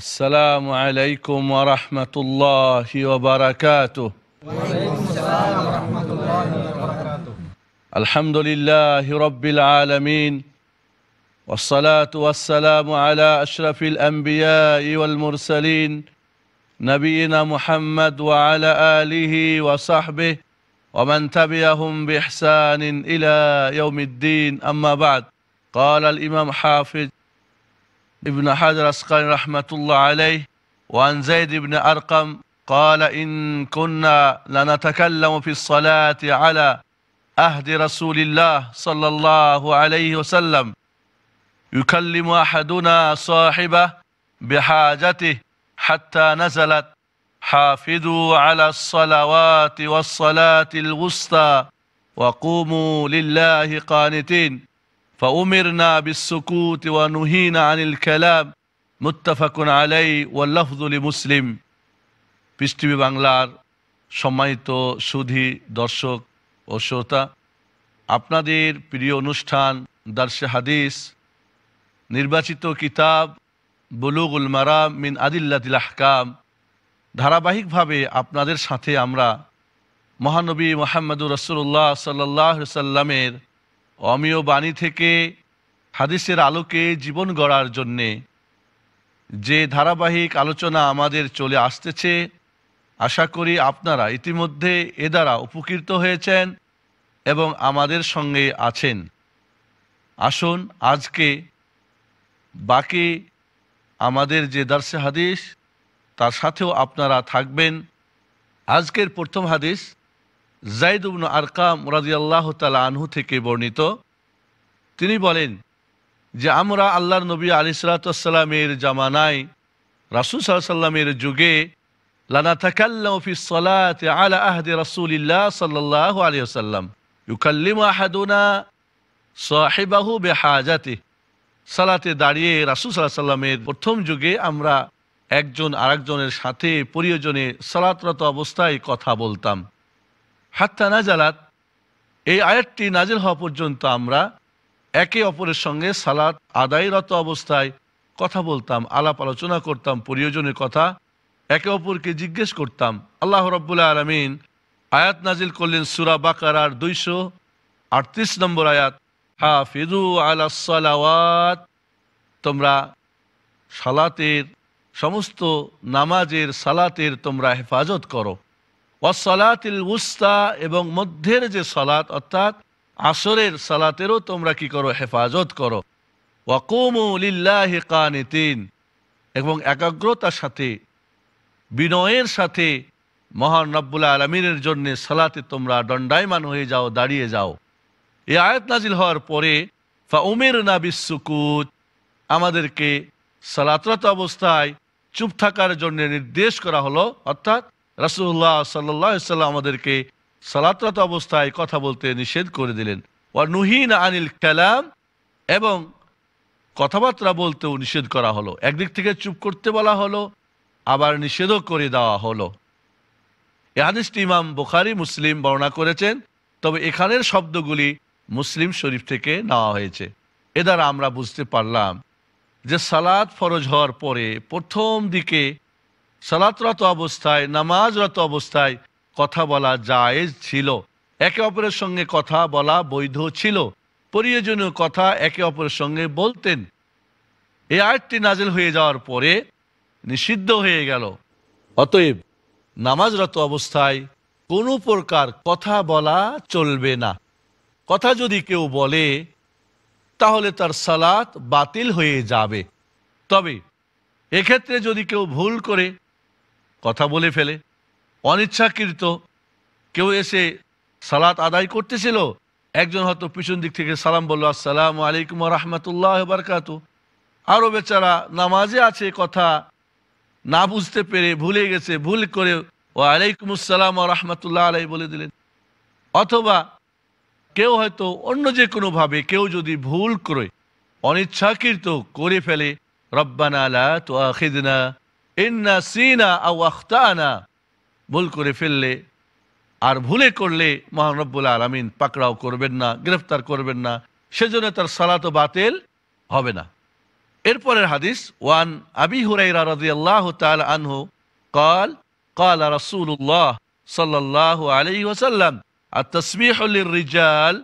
السلام عليكم ورحمة الله وبركاته وعليكم السلام ورحمة الله وبركاته الحمد لله رب العالمين والصلاة والسلام على أشرف الأنبياء والمرسلين نبينا محمد وعلى آله وصحبه ومن تبعهم بإحسان إلى يوم الدين أما بعد قال الإمام حافظ ابن حجر اسقلاني رحمة الله عليه وعن زيد بن أرقم قال إن كنا لنتكلم في الصلاة على أهد رسول الله صلى الله عليه وسلم يكلم أحدنا صاحبه بحاجته حتى نزلت حافظوا على الصلوات والصلاة الوسطى وقوموا لله قانتين فأمرنا بالسكوت ونهينا عن الكلام মুত্তাফাক আলাই ওয়াল্লাফদুল মুসলিম পিস বাংলার সম্মানিত সুধী দর্শক ও শ্রোতা আপনাদের প্রিয় অনুষ্ঠান দার্শে হাদিস নির্বাচিত কিতাব বুলুগুল মারাম মিন আদিল্লাদিল হকাম ধারাবাহিকভাবে আপনাদের সাথে আমরা মহানবী মোহাম্মদুর রসুল্লাহ সাল্লাহ সাল্লামের অমীয় বাণী থেকে হাদিসের আলোকে জীবন গড়ার জন্যে যে ধারাবাহিক আলোচনা আমাদের চলে আসতেছে আশা করি আপনারা ইতিমধ্যে এ দ্বারা উপকৃত হয়েছেন এবং আমাদের সঙ্গে আছেন আসুন আজকে বাকি আমাদের যে দার্সে হাদিস তার সাথেও আপনারা থাকবেন আজকের প্রথম হাদিস জাইদুবন আরকাম রাজিয়াল্লাহ তালা আনহু থেকে বর্ণিত তিনি বলেন যে আমরা আল্লাহর নবী আলি সালাতামের জামানায় রাসুল সাল্লামের যুগে লানা থাকাল্লাফি সলাতে আলা আহদে রাসুলিল্লাহ সাল্লাহ আলী আসাল্লাম ইউকাল্লিম আহাদুনা সাহেবাহু বেহাজাতে সালাতে দাঁড়িয়ে রাসুল সাল্লাহ সাল্লামের প্রথম যুগে আমরা একজন আরেকজনের সাথে প্রিয়জনে সালাতরত অবস্থায় কথা বলতাম হাত্তা নাজালাত এই আয়াতটি নাজিল হওয়া পর্যন্ত আমরা একে অপরের সঙ্গে সালাত আদায়রত অবস্থায় কথা বলতাম আলাপ আলোচনা করতাম প্রয়োজনের কথা একে অপরকে জিজ্ঞেস করতাম আল্লাহ রব্বুল্লা আলমিন আয়াত নাজিল করলেন সুরা বাকারার দুইশো আটত্রিশ নম্বর আয়াত হা ফিজু আলাসালাওয়াত তোমরা সালাতের সমস্ত নামাজের সালাতের তোমরা হেফাজত করো ওয়াসলাতিল উস্তা এবং মধ্যের যে সালাত অর্থাৎ আসরের সালাতেরও তোমরা কি করো হেফাজত করো ওয়াকুমুলিল্লাহ কানিতিন এবং একাগ্রতার সাথে বিনয়ের সাথে মহান রব্বুল আলমিনের জন্য সালাতে তোমরা দণ্ডায়মান হয়ে যাও দাঁড়িয়ে যাও এই আয়াত নাজিল হওয়ার পরে ফা উমের না বিশ্বকুত আমাদেরকে সালাতরত অবস্থায় চুপ থাকার জন্য নির্দেশ করা হলো অর্থাৎ রাসুল্লাহ সাল্লাহ সাল্লাম আমাদেরকে সালাতরত অবস্থায় কথা বলতে নিষেধ করে দিলেন ওয়া নুহিন আনিল কালাম এবং কথাবার্তা বলতেও নিষেধ করা হলো একদিক থেকে চুপ করতে বলা হলো আবার নিষেধও করে দেওয়া হলো এহাদিসটি ইমাম বোখারি মুসলিম বর্ণনা করেছেন তবে এখানের শব্দগুলি মুসলিম শরীফ থেকে নেওয়া হয়েছে এ দ্বারা আমরা বুঝতে পারলাম যে সালাদ ফরজ হওয়ার পরে প্রথম দিকে সালাতরত অবস্থায় নামাজরত অবস্থায় কথা বলা জায়েজ ছিল একে অপরের সঙ্গে কথা বলা বৈধ ছিল প্রয়োজনীয় কথা একে অপরের সঙ্গে বলতেন এই আয়টি নাজেল হয়ে যাওয়ার পরে নিষিদ্ধ হয়ে গেল অতএব নামাজরত অবস্থায় কোনো প্রকার কথা বলা চলবে না কথা যদি কেউ বলে তাহলে তার সালাত বাতিল হয়ে যাবে তবে এক্ষেত্রে যদি কেউ ভুল করে কথা বলে ফেলে অনিচ্ছাকৃত কেউ এসে সালাত আদায় করতেছিল একজন হয়তো পিছন দিক থেকে সালাম বললো আসসালাম আলাইকুম রহমতুল্লাহ বারকাত আরও বেচারা নামাজে আছে কথা না বুঝতে পেরে ভুলে গেছে ভুল করে ও আলাইকুম আসসালাম রহমতুল্লাহ আলাই বলে দিলেন অথবা কেউ হয়তো অন্য যে কোনোভাবে কেউ যদি ভুল করে অনিচ্ছাকৃত করে ফেলে রব্বানা আলা তো আখিদনা ইন্না সিনা আওয়াখতানা ভুল করে ফেললে আর ভুলে করলে মহানব্বুল আলমিন পাকড়াও করবেন না গ্রেফতার করবেন না সেজন্য তার সালাত বাতিল হবে না এরপরের হাদিস ওয়ান আবি হুরাইরা রাদিয়াল্লাহ তাআলা আনহু قال قال رسول الله صلى الله عليه وسلم التسبيح للرجال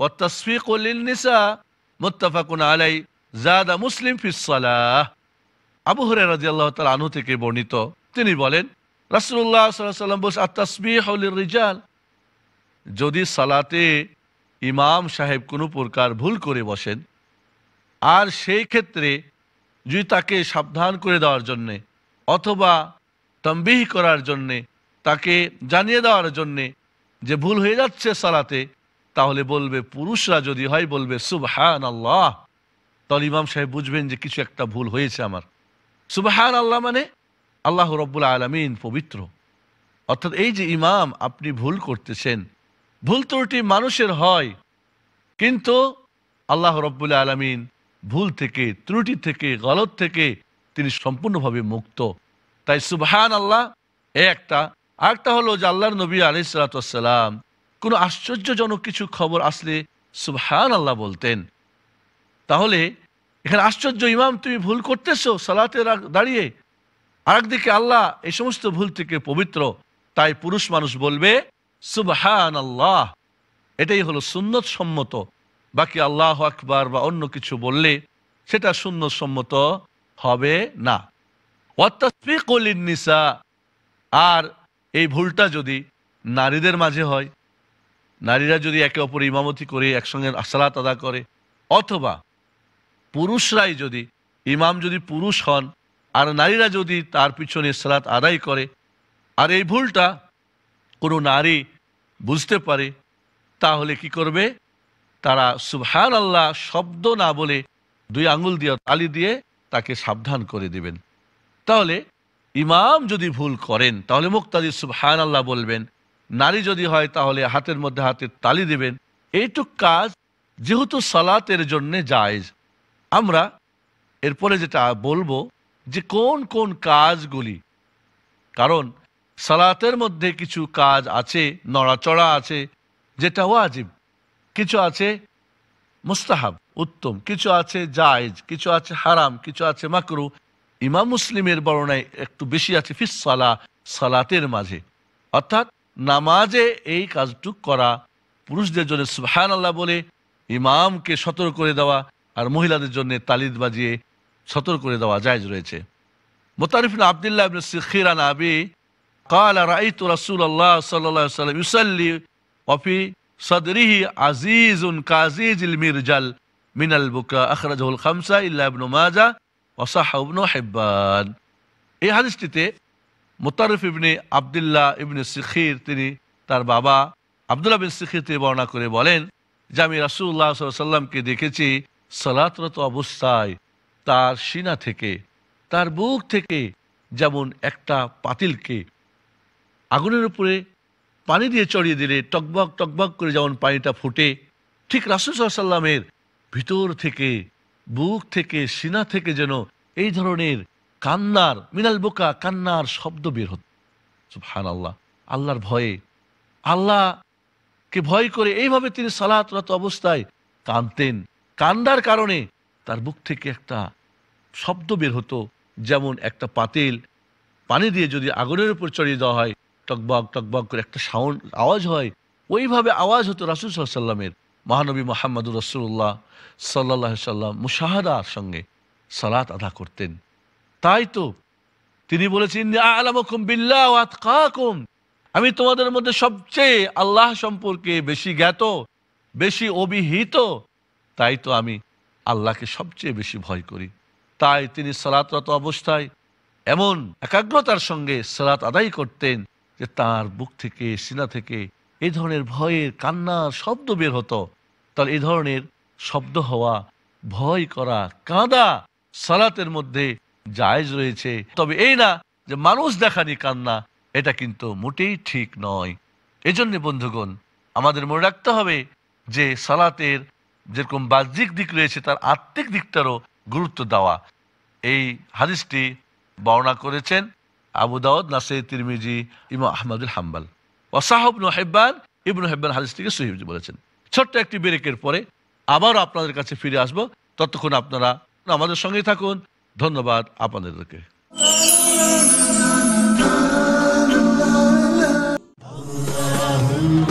والتصفيق নিসা متفق عليه زاد مسلم في الصلاة আবু হরে রাজি আল্লাহ তাল আনু থেকে বর্ণিত তিনি বলেন রাসুল্লাহ সাল্লাম বস রিজাল যদি সালাতে ইমাম সাহেব কোনো প্রকার ভুল করে বসেন আর সেই ক্ষেত্রে যদি তাকে সাবধান করে দেওয়ার জন্যে অথবা তম্বিহ করার জন্যে তাকে জানিয়ে দেওয়ার জন্যে যে ভুল হয়ে যাচ্ছে সালাতে তাহলে বলবে পুরুষরা যদি হয় বলবে সুবহান আল্লাহ তাহলে ইমাম সাহেব বুঝবেন যে কিছু একটা ভুল হয়েছে আমার সুবাহান আল্লাহ মানে আল্লাহ রব্বুল আলমিন পবিত্র অর্থাৎ এই যে ইমাম আপনি ভুল করতেছেন ভুল ত্রুটি মানুষের হয় কিন্তু আল্লাহ রব্বুল আলমিন ভুল থেকে ত্রুটি থেকে গলত থেকে তিনি সম্পূর্ণভাবে মুক্ত তাই সুবাহান আল্লাহ এ একটা আরেকটা হলো যে আল্লাহর নবী আলি সালাতাম কোনো আশ্চর্যজনক কিছু খবর আসলে সুবহান আল্লাহ বলতেন তাহলে এখানে আশ্চর্য ইমাম তুমি ভুল করতেছো সালাতে দাঁড়িয়ে একদিকে আল্লাহ এই সমস্ত ভুল থেকে পবিত্র তাই পুরুষ মানুষ বলবে সুবহান আল্লাহ এটাই হলো সুন্নত সম্মত বাকি আল্লাহ আকবার বা অন্য কিছু বললে সেটা সুন্নত সম্মত হবে না নিসা আর এই ভুলটা যদি নারীদের মাঝে হয় নারীরা যদি একে অপর ইমামতি করে একসঙ্গে আশালাত আদা করে অথবা পুরুষরাই যদি ইমাম যদি পুরুষ হন আর নারীরা যদি তার পিছনে সালাত আদায় করে আর এই ভুলটা কোনো নারী বুঝতে পারে তাহলে কি করবে তারা সুবহান আল্লাহ শব্দ না বলে দুই আঙুল দিয়ে তালি দিয়ে তাকে সাবধান করে দিবেন তাহলে ইমাম যদি ভুল করেন তাহলে মুক্তাদি সুবহান আল্লাহ বলবেন নারী যদি হয় তাহলে হাতের মধ্যে হাতে তালি দিবেন এইটুক কাজ যেহেতু সালাতের জন্যে জায়জ আমরা এরপরে যেটা বলবো যে কোন কোন কাজগুলি কারণ সালাতের মধ্যে কিছু কাজ আছে নড়াচড়া আছে যেটা ওয়াজিব কিছু আছে মুস্তাহাব উত্তম কিছু আছে জায়েজ কিছু আছে হারাম কিছু আছে মাকরু ইমাম মুসলিমের বর্ণায় একটু বেশি আছে ফিস সালা সালাতের মাঝে অর্থাৎ নামাজে এই কাজটুক করা পুরুষদের জন্য সুহান আল্লাহ বলে ইমামকে সতর্ক করে দেওয়া আর মহিলাদের জন্য তালিদ বাজিয়ে সতর্ক করে দেওয়া জায়জ রয়েছে মোতারিফিন আবদুল্লাহ ইবনে সিখিরান আবি কাল رأيت رسول الله صلى الله عليه وسلم يصلي وفي صدره عزيز كعزيز المرجل من البكاء أخرجه الخمسة إلا ابن ماجه وصح ابن حبان এই হাদিসটিতে মোতারফ ইবনে আবদুল্লাহ ইবনে শিখির তিনি তার বাবা আবদুল্লাহ বিন সিখির তিনি বর্ণনা করে বলেন যে আমি রাসুল্লাহ সাল্লামকে দেখেছি সালাতরত অবস্থায় তার সিনা থেকে তার বুক থেকে যেমন একটা পাতিলকে আগুনের উপরে পানি দিয়ে চড়িয়ে দিলে টকবক টকবক করে যেমন পানিটা ফুটে ঠিক রাসুসাল্লামের ভিতর থেকে বুক থেকে সিনা থেকে যেন এই ধরনের কান্নার মিনাল বোকা কান্নার শব্দ বের হত হান আল্লাহ আল্লাহর ভয়ে আল্লাহকে ভয় করে এইভাবে তিনি সালাতরত অবস্থায় কাঁদতেন কান্দার কারণে তার মুখ থেকে একটা শব্দ বের হতো যেমন একটা পাতিল পানি দিয়ে যদি আগুনের উপর চড়িয়ে দেওয়া হয় টকবক টকবক করে একটা সাউন্ড আওয়াজ হয় ওইভাবে আওয়াজ হতো রাসুল সাল্লামের মহানবী মোহাম্মদুর রসুল্লাহ সাল্লাহ সাল্লাম মুশাহাদার সঙ্গে সালাত আদা করতেন তাই তো তিনি বলেছেন বিল্লাহ আমি তোমাদের মধ্যে সবচেয়ে আল্লাহ সম্পর্কে বেশি জ্ঞাত বেশি অভিহিত তাই তো আমি আল্লাহকে সবচেয়ে বেশি ভয় করি তাই তিনি সালাতরত অবস্থায় এমন একাগ্রতার সঙ্গে সালাত আদায় করতেন যে তার বুক থেকে সিনা থেকে এই ধরনের ভয়ের কান্নার শব্দ বের হতো তাহলে এই ধরনের শব্দ হওয়া ভয় করা কাঁদা সালাতের মধ্যে জায়জ রয়েছে তবে এই না যে মানুষ দেখানি কান্না এটা কিন্তু মোটেই ঠিক নয় এজন্য বন্ধুগণ আমাদের মনে রাখতে হবে যে সালাতের যেরকম বাহ্যিক দিক রয়েছে তার আত্মিক দিকটারও গুরুত্ব দেওয়া এই হাদিসটি বর্ণনা করেছেন আবু দাউদ নাসে তিরমিজি ইমা আহমদুল হাম্বাল ওসাহবনু হেব্বান ইবনু হেব্বান হাদিসটিকে সহিবজি বলেছেন ছোট্ট একটি ব্রেকের পরে আবারও আপনাদের কাছে ফিরে আসব ততক্ষণ আপনারা আমাদের সঙ্গে থাকুন ধন্যবাদ আপনাদেরকে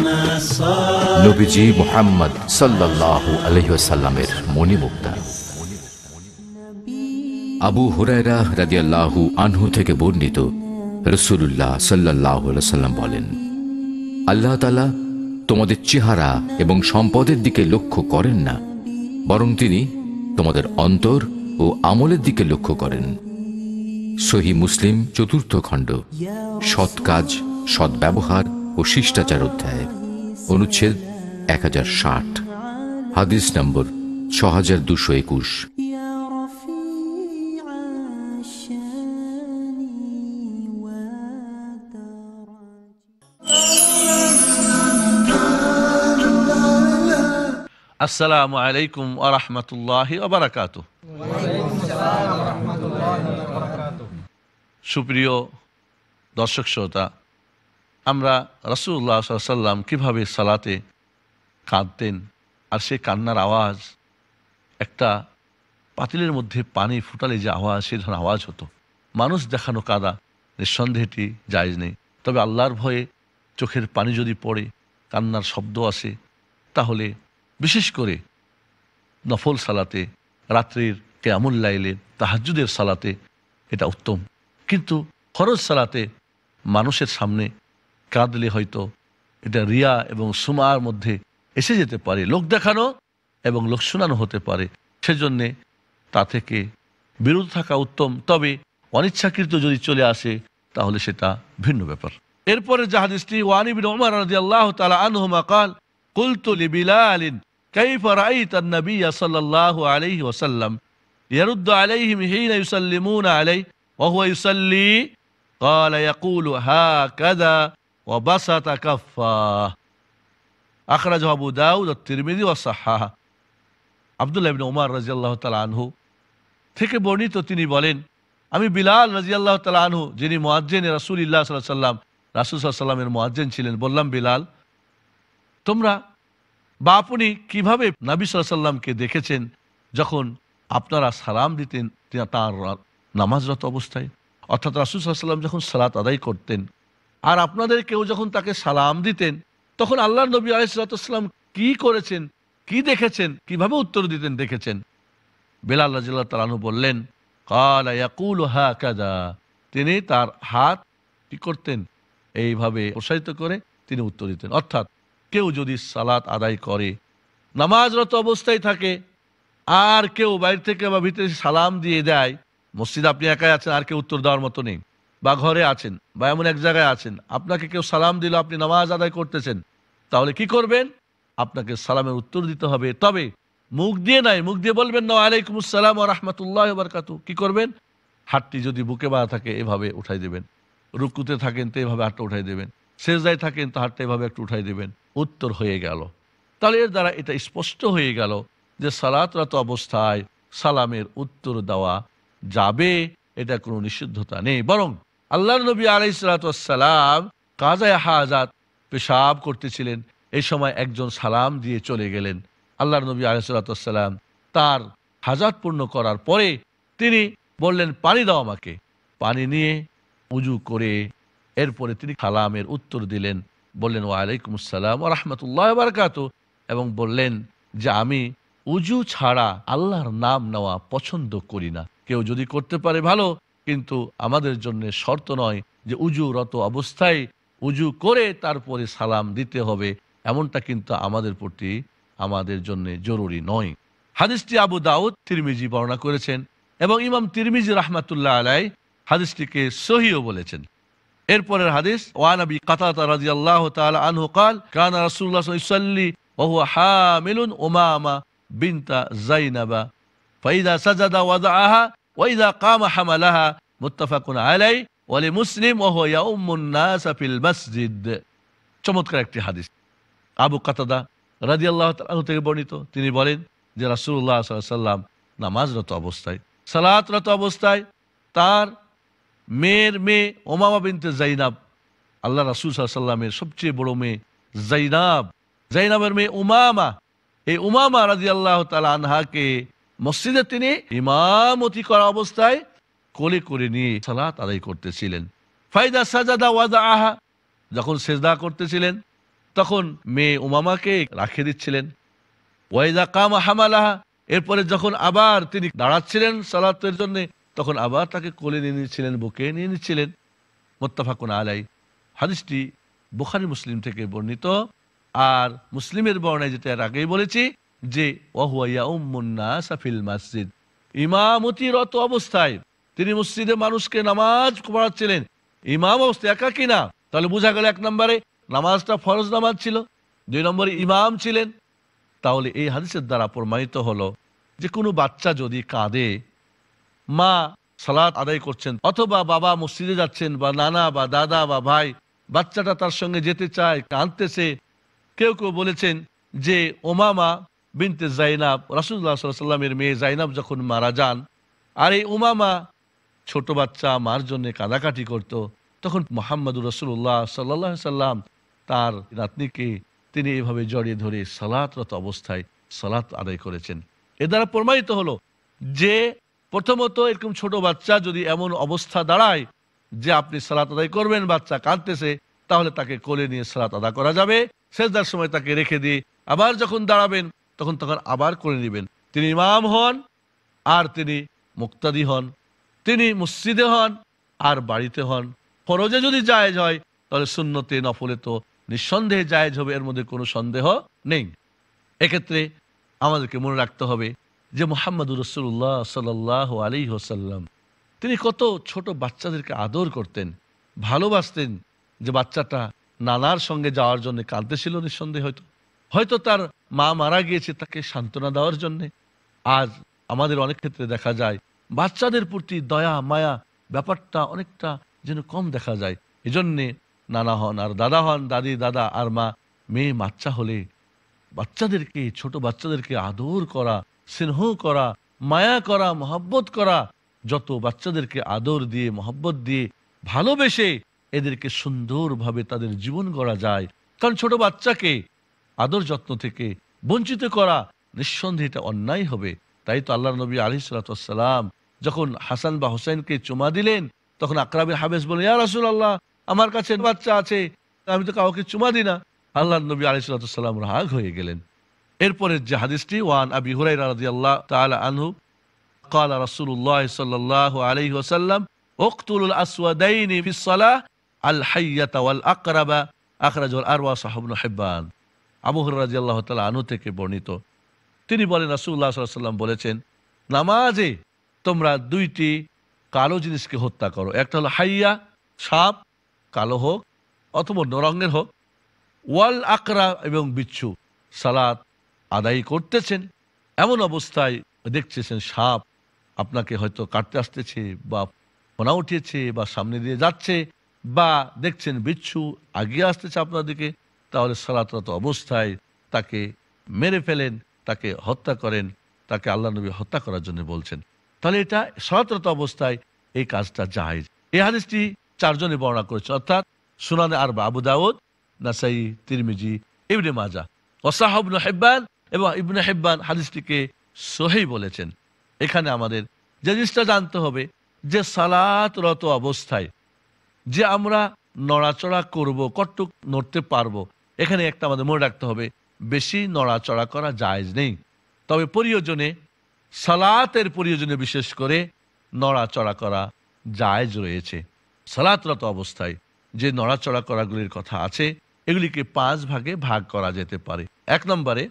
আবু হুরায়রা রাজিয়াল্লাহু আনহু থেকে বর্ণিত রসুল্লাহ সাল্লাহ বলেন আল্লাহ তালা তোমাদের চেহারা এবং সম্পদের দিকে লক্ষ্য করেন না বরং তিনি তোমাদের অন্তর ও আমলের দিকে লক্ষ্য করেন সহি মুসলিম চতুর্থ খণ্ড সৎ কাজ সদ্ব্যবহার ও শিষ্টাচার অধ্যায় অনুচ্ছেদ এক হাজার ষাট হাদিস নম্বর ছ হাজার দুশো একুশ আসসালামু আলাইকুম আরহামতুল্লাহ আবরাকাত সুপ্রিয় দর্শক শ্রোতা আমরা রসুল্লাহ সাল্লাম কীভাবে সালাতে কাঁদতেন আর সেই কান্নার আওয়াজ একটা পাতিলের মধ্যে পানি ফুটালে যে আওয়াজ সে ধরনের আওয়াজ হতো মানুষ দেখানো কাদা নিঃসন্দেহটি যায়জ নেই তবে আল্লাহর ভয়ে চোখের পানি যদি পড়ে কান্নার শব্দ আসে তাহলে বিশেষ করে নফল সালাতে রাত্রির কেয়ামুল লাইলে তাহাজুদের সালাতে এটা উত্তম কিন্তু খরচ সালাতে মানুষের সামনে কাঁদলে হয়তো এটা রিয়া এবং সুমার মধ্যে এসে যেতে পারে লোক দেখানো এবং লোক শোনানো হতে পারে সেজন্যে তা থেকে বিরত থাকা উত্তম তবে অনিচ্ছাকৃত যদি চলে আসে তাহলে সেটা ভিন্ন ব্যাপার এরপরে জাহাদিসটি ওয়ানিবিন ওমর রাজি আল্লাহ তালা আনহুমা কাল কুলতুলি বিলালিন كيف رأيت النبي صلى الله عليه وسلم يرد عليهم حين يسلمون عليه وهو يصلي قال يقول هكذا আনহু থেকে বর্ণিত তিনি বলেন আমি বিলাল রাজি আল্লাহ তালা আনহু যিনি মোয়াজ্জেন রাসুল ইল্লাহ সাল্লাম রাসুল সাল্লামের মোয়াজ্জেন ছিলেন বললাম বিলাল তোমরা বা আপনি কীভাবে নাবি সাল্লামকে দেখেছেন যখন আপনারা সালাম দিতেন তাঁর নামাজরত অবস্থায় অর্থাৎ রাসুল সাল্লাম যখন সালাত আদায় করতেন আর আপনাদের কেউ যখন তাকে সালাম দিতেন তখন আল্লাহ নবী আলাইসালাম কি করেছেন কি দেখেছেন কিভাবে উত্তর দিতেন দেখেছেন বেলাল রাজিল্লা তালানু বললেন কালায়াকুল হা কাদা তিনি তার হাত কি করতেন এইভাবে প্রসারিত করে তিনি উত্তর দিতেন অর্থাৎ কেউ যদি সালাত আদায় করে নামাজরত অবস্থায় থাকে আর কেউ বাইরে থেকে বা ভিতরে সালাম দিয়ে দেয় মসজিদ আপনি একাই আছেন আর কেউ উত্তর দেওয়ার মতো নেই বা ঘরে আছেন বা এমন এক জায়গায় আছেন আপনাকে কেউ সালাম দিল আপনি নামাজ আদায় করতেছেন তাহলে কি করবেন আপনাকে সালামের উত্তর দিতে হবে তবে মুখ দিয়ে নাই মুখ দিয়ে বলবেন না আলাইকুম আসসালাম রহমতুল্লাহ বারকাতু কি করবেন হাতটি যদি বুকে বাঁধা থাকে এভাবে উঠাই দেবেন রুকুতে থাকেন তো এভাবে হাতটা উঠাই দেবেন শেষ সেজদায় থাকেন তো হাতটা এভাবে একটু উঠাই দেবেন উত্তর হয়ে গেল তাহলে এর দ্বারা এটা স্পষ্ট হয়ে গেল যে সালাতরাত অবস্থায় সালামের উত্তর দেওয়া যাবে এটা কোনো নিষিদ্ধতা নেই বরং আল্লাহ নবী আলাইসালাম কাজায় হাজাত পেশাব করতেছিলেন এই সময় একজন সালাম দিয়ে চলে গেলেন আল্লাহ নবী সালাম তার হাজাত পূর্ণ করার পরে তিনি বললেন পানি দাও আমাকে পানি নিয়ে উজু করে এরপরে তিনি সালামের উত্তর দিলেন বললেন ওয়ালাইকুম আসসালাম ও রহমতুল্লাহ বারকাত এবং বললেন যে আমি উজু ছাড়া আল্লাহর নাম নেওয়া পছন্দ করি না কেউ যদি করতে পারে ভালো কিন্তু আমাদের জন্য শর্ত নয় যে উজু রত অবস্থায় উজু করে তারপরে সালাম দিতে হবে এমনটা কিন্তু আমাদের প্রতি আমাদের জন্য জরুরি নয় হাদিসটি আবু দাউদ তিরমিজি বর্ণনা করেছেন এবং ইমাম তিরমিজি রাহমাতুল্লাহ আলাই হাদিসটিকে সহিও বলেছেন এরপরের হাদিস ওয়ানবি কাতাতা রাজি আল্লাহ আনহু কাল কানা রাসুল্লাহ ইসাল্লি ওহু ওমা ওমামা বিনতা জাইনাবা ফাইদা সাজাদা ওয়াদা আহা ওয়াইদা কামা হামালাহা মুত্তাফাকুন আলাই ওয়ালি মুসলিম ওহ ইয়াউমুন্নাসাফিল মসজিদ চমৎকার একটি হাদিস আবু কাতাদা রাজি আল্লাহ থেকে বর্ণিত তিনি বলেন যে রাসুল্লাহ সাল্লাম নামাজরত অবস্থায় সালাতরত অবস্থায় তার মেয়ের মেয়ে ওমামা বিনতে জাইনাব আল্লাহ রাসুল সাল্লামের সবচেয়ে বড় মেয়ে জাইনাব জাইনাবের মেয়ে উমামা এই উমামা রাজি আল্লাহ তালা আনহাকে মসজিদে তিনি ইমামতি করা অবস্থায় কোলে করে নিয়ে সালাত আদায় করতেছিলেন ফাইদা সাজাদা ওয়াদা আহা যখন সেজদা করতেছিলেন তখন মেয়ে উমামাকে রাখে দিচ্ছিলেন ওয়াইদা কাম হামালাহা এরপরে যখন আবার তিনি দাঁড়াচ্ছিলেন সালাতের জন্য তখন আবার তাকে কোলে নিয়ে নিচ্ছিলেন বুকে নিয়ে নিচ্ছিলেন মোত্তাফাকুন আলাই হাদিসটি বুখারি মুসলিম থেকে বর্ণিত আর মুসলিমের বর্ণায় যেটা আগেই বলেছি যে ওয়াহুয়াইয়াউমুন্নাসাফিল মসজিদ ইমামতিরত অবস্থায় তিনি মসজিদে মানুষকে নামাজ পড়াচ্ছিলেন ইমাম অবস্থা একা কিনা তাহলে বোঝা গেল এক নম্বরে নামাজটা ফরজ নামাজ ছিল দুই নম্বরে ইমাম ছিলেন তাহলে এই হাদিসের দ্বারা প্রমাণিত হলো যে কোনো বাচ্চা যদি কাঁদে মা সালাদ আদায় করছেন অথবা বাবা মসজিদে যাচ্ছেন বা নানা বা দাদা বা ভাই বাচ্চাটা তার সঙ্গে যেতে চায় কাঁদতেছে কেউ কেউ বলেছেন যে ওমামা বিনতে জাইনাব রাসুল্লাহ সাল্লামের মেয়ে জাইনাব যখন মারা যান আর এই উমামা ছোট বাচ্চা মার জন্য কাঁদাকাটি করত তখন মোহাম্মদ রসুল্লাহ সাল্লাহ সাল্লাম তার নাতনিকে তিনি এভাবে জড়িয়ে ধরে সালাতরত অবস্থায় সালাত আদায় করেছেন এ দ্বারা প্রমাণিত হলো যে প্রথমত এরকম ছোট বাচ্চা যদি এমন অবস্থা দাঁড়ায় যে আপনি সালাত আদায় করবেন বাচ্চা কাঁদতেছে তাহলে তাকে কোলে নিয়ে সালাত আদা করা যাবে শেষদার সময় তাকে রেখে দিয়ে আবার যখন দাঁড়াবেন তখন তখন আবার করে নেবেন তিনি ইমাম হন আর তিনি মুক্তাদি হন তিনি মসজিদে হন আর বাড়িতে হন ফরজে যদি জায়েজ হয় তাহলে শূন্যতে নফলে তো নিঃসন্দেহে জায়েজ হবে এর মধ্যে কোনো সন্দেহ নেই এক্ষেত্রে আমাদেরকে মনে রাখতে হবে যে মোহাম্মদুর রসুল্লাহ সাল্লাহ আলী হোসাল্লাম তিনি কত ছোট বাচ্চাদেরকে আদর করতেন ভালোবাসতেন যে বাচ্চাটা নানার সঙ্গে যাওয়ার জন্য কাঁদতেছিল নিঃসন্দেহে হয়তো হয়তো তার মা মারা গিয়েছে তাকে সান্ত্বনা দেওয়ার জন্য আজ আমাদের অনেক ক্ষেত্রে দেখা যায় বাচ্চাদের প্রতি দয়া মায়া ব্যাপারটা অনেকটা যেন কম দেখা যায় এজন্যে নানা হন আর দাদা হন দাদি দাদা আর মা মেয়ে বাচ্চা হলে বাচ্চাদেরকে ছোট বাচ্চাদেরকে আদর করা স্নেহ করা মায়া করা মহব্বত করা যত বাচ্চাদেরকে আদর দিয়ে মহব্বত দিয়ে ভালোবেসে এদেরকে সুন্দরভাবে তাদের জীবন গড়া যায় কারণ ছোট বাচ্চাকে আদর যত্ন থেকে বঞ্চিত করা নিঃসন্দেহে এটা অন্যায় হবে তাই তো আল্লাহ নবী আলি সালাতাম যখন হাসান বা হোসেনকে চুমা দিলেন তখন আকরাবির হাবেস বলে ইয়া রাসুল আল্লাহ আমার কাছে বাচ্চা আছে আমি তো কাউকে চুমা দিই না আল্লাহ নবী আলি সালাতাম রাগ হয়ে গেলেন এরপরের যে হাদিসটি ওয়ান আবি হুরাই রাজি আল্লাহ তালা আনহু قال رسول الله صلى الله عليه وسلم اقتل الأسودين في الصلاة الحية والأقرب أخرج الأروى صاحب حبان আবুহর রাজি আল্লাহ তালা আনু থেকে বর্ণিত তিনি বলেন রাসুল্লাহ সাল্লাম বলেছেন নামাজে তোমরা দুইটি কালো জিনিসকে হত্যা করো একটা হলো হাইয়া সাপ কালো হোক অথবা নরঙ্গের হোক ওয়াল আকরা এবং বিচ্ছু সালাত আদায় করতেছেন এমন অবস্থায় দেখতেছেন সাপ আপনাকে হয়তো কাটতে আসতেছে বা ফোনা উঠিয়েছে বা সামনে দিয়ে যাচ্ছে বা দেখছেন বিচ্ছু আগিয়ে আসতেছে আপনার দিকে তাহলে সালাতরত অবস্থায় তাকে মেরে ফেলেন তাকে হত্যা করেন তাকে আল্লাহ নবী হত্যা করার জন্য বলছেন তাহলে এটা সলাতরত অবস্থায় এই কাজটা জাহেজ এই হাদিসটি চারজনে বর্ণনা করেছে অর্থাৎ সুনানে আর বাবু দাউদ নাসাই তিরমিজি ইবনে মাজা ওসাহবনু হেব্বান এবং ইবনে হেব্বান হাদিসটিকে সহি বলেছেন এখানে আমাদের যে জিনিসটা জানতে হবে যে সালাতরত অবস্থায় যে আমরা নড়াচড়া করব কটটুক নড়তে পারবো এখানে একটা আমাদের মনে রাখতে হবে বেশি নড়াচড়া করা জায়জ নেই তবে প্রয়োজনে সালাতের প্রয়োজনে বিশেষ করে নড়াচড়া করা জায়জ রয়েছে সালাতরত অবস্থায় যে নড়াচড়া করাগুলির কথা আছে এগুলিকে পাঁচ ভাগে ভাগ করা যেতে পারে এক নম্বরে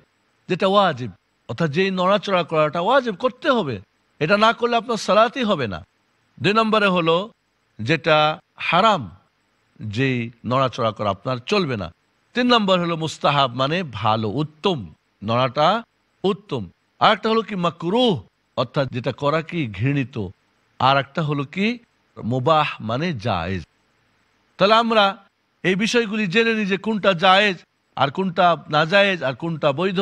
যেটা ওয়াজিব অর্থাৎ যেই নড়াচড়া করাটা ওয়াজিব করতে হবে এটা না করলে আপনার সালাতই হবে না দুই নম্বরে হলো যেটা হারাম যেই নড়াচড়া করা আপনার চলবে না তিন নম্বর হলো মুস্তাহাব মানে ভালো উত্তম নড়াটা উত্তম আর একটা হলো কি মাকরুহ অর্থাৎ যেটা করা কি ঘৃণিত আর একটা হলো কি মুবাহ মানে জায়েজ তাহলে আমরা এই বিষয়গুলি জেনে নিই যে কোনটা জায়েজ আর কোনটা না জায়েজ আর কোনটা বৈধ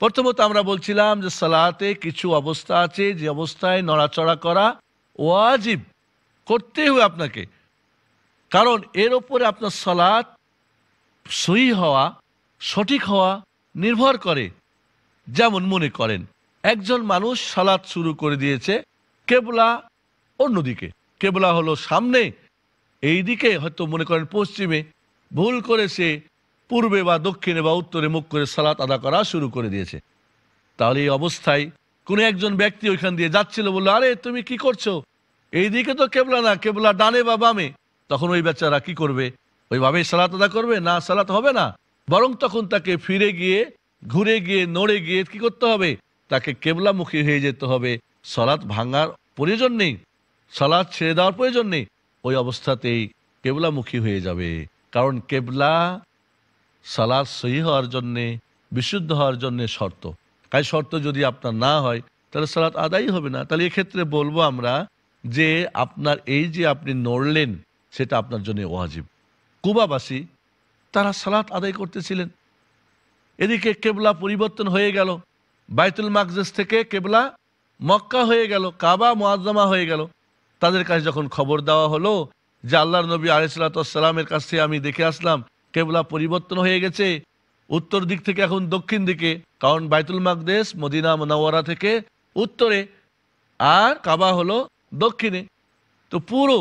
প্রথমত আমরা বলছিলাম যে সালাতে কিছু অবস্থা আছে যে অবস্থায় নড়াচড়া করা ওয়াজিব করতে হবে আপনাকে কারণ এর ওপরে আপনার সালাত সই হওয়া সঠিক হওয়া নির্ভর করে যেমন মনে করেন একজন মানুষ সালাদ শুরু করে দিয়েছে কেবলা অন্যদিকে কেবলা হলো সামনে এই দিকে হয়তো মনে করেন পশ্চিমে ভুল করে সে পূর্বে বা দক্ষিণে বা উত্তরে মুখ করে সালাত আদা করা শুরু করে দিয়েছে তাহলে এই অবস্থায় কোনো একজন ব্যক্তি ওইখান দিয়ে যাচ্ছিল বললো আরে তুমি কি করছো দিকে তো কেবলা না কেবলা ডানে বা বামে তখন ওই বেচারা কি করবে ওইভাবেই সালাত আদা করবে না সালাত হবে না বরং তখন তাকে ফিরে গিয়ে ঘুরে গিয়ে নড়ে গিয়ে কি করতে হবে তাকে কেবলামুখী হয়ে যেতে হবে সালাত ভাঙার প্রয়োজন নেই সালাদ ছেড়ে দেওয়ার প্রয়োজন নেই ওই অবস্থাতেই কেবলামুখী হয়ে যাবে কারণ কেবলা সালাদ সহি হওয়ার জন্যে বিশুদ্ধ হওয়ার জন্যে শর্ত তাই শর্ত যদি আপনার না হয় তাহলে সালাত আদায়ই হবে না তাহলে এক্ষেত্রে বলবো আমরা যে আপনার এই যে আপনি নড়লেন সেটা আপনার জন্য ওয়াজিব কুবাবাসী তারা সালাত আদায় করতেছিলেন এদিকে কেবলা পরিবর্তন হয়ে গেল বাইতুল মাকজেস থেকে কেবলা মক্কা হয়ে গেল কাবা মোয়াজ্জামা হয়ে গেল তাদের কাছে যখন খবর দেওয়া হলো যে আল্লাহর নবী আলিসাল্লাতামের কাছ থেকে আমি দেখে আসলাম কেবলা পরিবর্তন হয়ে গেছে উত্তর দিক থেকে এখন দক্ষিণ দিকে কারণ বাইতুল মাকদেশ মদিনা মনাওয়ারা থেকে উত্তরে আর কাবা হলো দক্ষিণে তো পুরো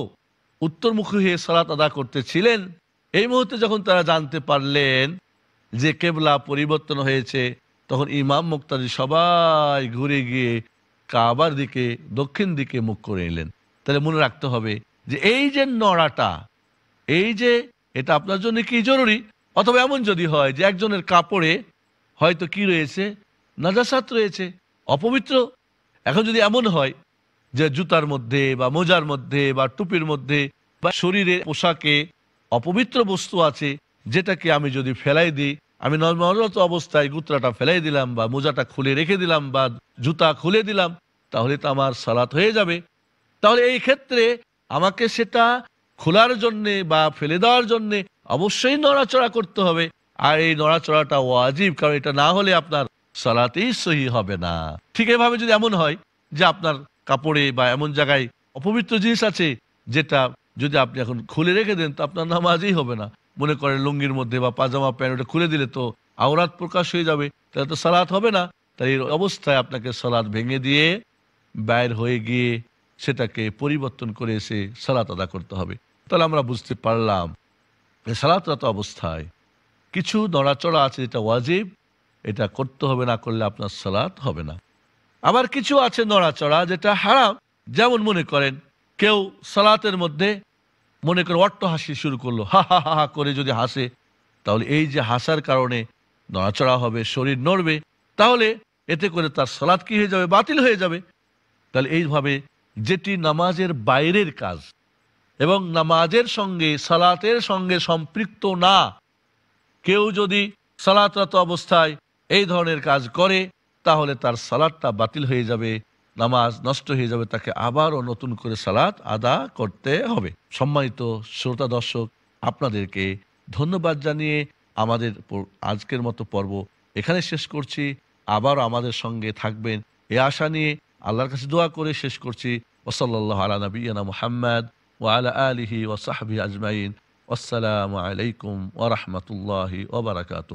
উত্তরমুখী হয়ে সালাত আদা করতেছিলেন এই মুহূর্তে যখন তারা জানতে পারলেন যে কেবলা পরিবর্তন হয়েছে তখন ইমাম মুক্তাদি সবাই ঘুরে গিয়ে কাবার দিকে দক্ষিণ দিকে মুখ করে এলেন তাহলে মনে রাখতে হবে যে এই যে নড়াটা এই যে এটা আপনার জন্য কি জরুরি অথবা এমন যদি হয় যে একজনের কাপড়ে হয়তো কি রয়েছে নাজাসাত রয়েছে অপবিত্র এখন যদি এমন হয় যে জুতার মধ্যে বা মোজার মধ্যে বা টুপির মধ্যে বা শরীরের পোশাকে অপবিত্র বস্তু আছে যেটাকে আমি যদি ফেলাই দিই আমি নর্মরত অবস্থায় গুত্রাটা ফেলাই দিলাম বা মোজাটা খুলে রেখে দিলাম বা জুতা খুলে দিলাম তাহলে তো আমার সালাত হয়ে যাবে তাহলে এই ক্ষেত্রে আমাকে সেটা খোলার জন্যে বা ফেলে দেওয়ার জন্যে অবশ্যই নড়াচড়া করতে হবে আর এই নড়াচড়াটা ওয়াজিব কারণ এটা না হলে আপনার সালাতেই সহি হবে না ঠিক এভাবে যদি এমন হয় যে আপনার কাপড়ে বা এমন জায়গায় অপবিত্র জিনিস আছে যেটা যদি আপনি এখন খুলে রেখে দেন তো আপনার নামাজই হবে না মনে করেন লুঙ্গির মধ্যে বা পাজামা প্যান্ট ওটা খুলে দিলে তো আওরাত প্রকাশ হয়ে যাবে তাহলে তো সালাত হবে না তাই এর অবস্থায় আপনাকে সালাদ ভেঙে দিয়ে বাইর হয়ে গিয়ে সেটাকে পরিবর্তন করে এসে সালাত আদা করতে হবে তাহলে আমরা বুঝতে পারলাম সালাতরাত অবস্থায় কিছু নড়াচড়া আছে যেটা ওয়াজিব এটা করতে হবে না করলে আপনার সালাত হবে না আবার কিছু আছে নড়াচড়া যেটা হারাম যেমন মনে করেন কেউ সালাতের মধ্যে মনে করে অট্ট হাসি শুরু করলো হা হা হা হা করে যদি হাসে তাহলে এই যে হাসার কারণে নড়াচড়া হবে শরীর নড়বে তাহলে এতে করে তার সালাদ কি হয়ে যাবে বাতিল হয়ে যাবে তাহলে এইভাবে যেটি নামাজের বাইরের কাজ এবং নামাজের সঙ্গে সালাতের সঙ্গে সম্পৃক্ত না কেউ যদি সালাতরত অবস্থায় এই ধরনের কাজ করে তাহলে তার সালাদটা বাতিল হয়ে যাবে নামাজ নষ্ট হয়ে যাবে তাকে আবারও নতুন করে সালাত আদা করতে হবে সম্মানিত শ্রোতা দর্শক আপনাদেরকে ধন্যবাদ জানিয়ে আমাদের আজকের মতো পর্ব এখানে শেষ করছি আবার আমাদের সঙ্গে থাকবেন এ আশা নিয়ে আল্লাহর কাছে দোয়া করে শেষ করছি ওসল্লাহ আলা নবীনা আল্লাহ আলহি আলিহি সাহাবি আজমাইন আসসালামু আলাইকুম রহমতুল্লাহ ওবরাকাত